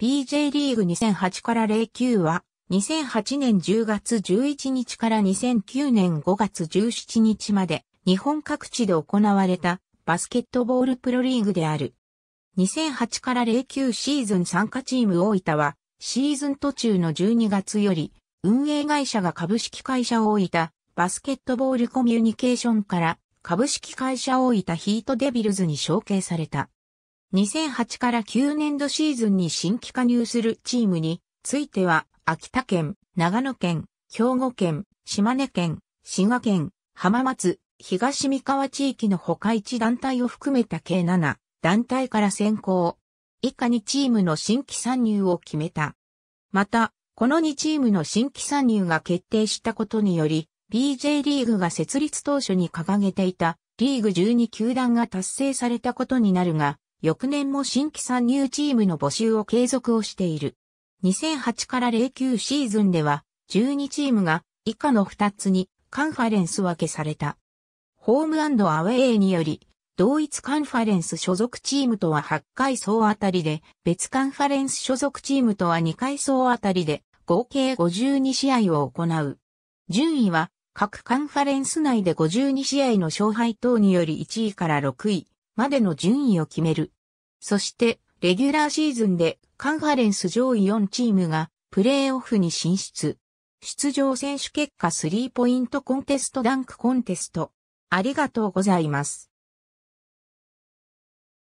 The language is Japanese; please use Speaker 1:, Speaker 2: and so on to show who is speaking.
Speaker 1: b j リーグ2008から09は、2008年10月11日から2009年5月17日まで、日本各地で行われたバスケットボールプロリーグである。2008から09シーズン参加チーム大分は、シーズン途中の12月より、運営会社が株式会社大分、バスケットボールコミュニケーションから、株式会社大分ヒートデビルズに承継された。2008から9年度シーズンに新規加入するチームについては、秋田県、長野県、兵庫県、島根県、滋賀県、浜松、東三河地域の他一団体を含めた計7団体から選考。以下2チームの新規参入を決めた。また、この2チームの新規参入が決定したことにより、BJ リーグが設立当初に掲げていたリーグ12球団が達成されたことになるが、翌年も新規参入チームの募集を継続をしている。2008から09シーズンでは、12チームが以下の2つにカンファレンス分けされた。ホームアウェイにより、同一カンファレンス所属チームとは8回総当たりで、別カンファレンス所属チームとは2回総当たりで、合計52試合を行う。順位は、各カンファレンス内で52試合の勝敗等により1位から6位、までの順位を決める。そして、レギュラーシーズンでカンファレンス上位4チームがプレーオフに進出。出場選手結果3ポイントコンテストダンクコンテスト。ありがとうございます。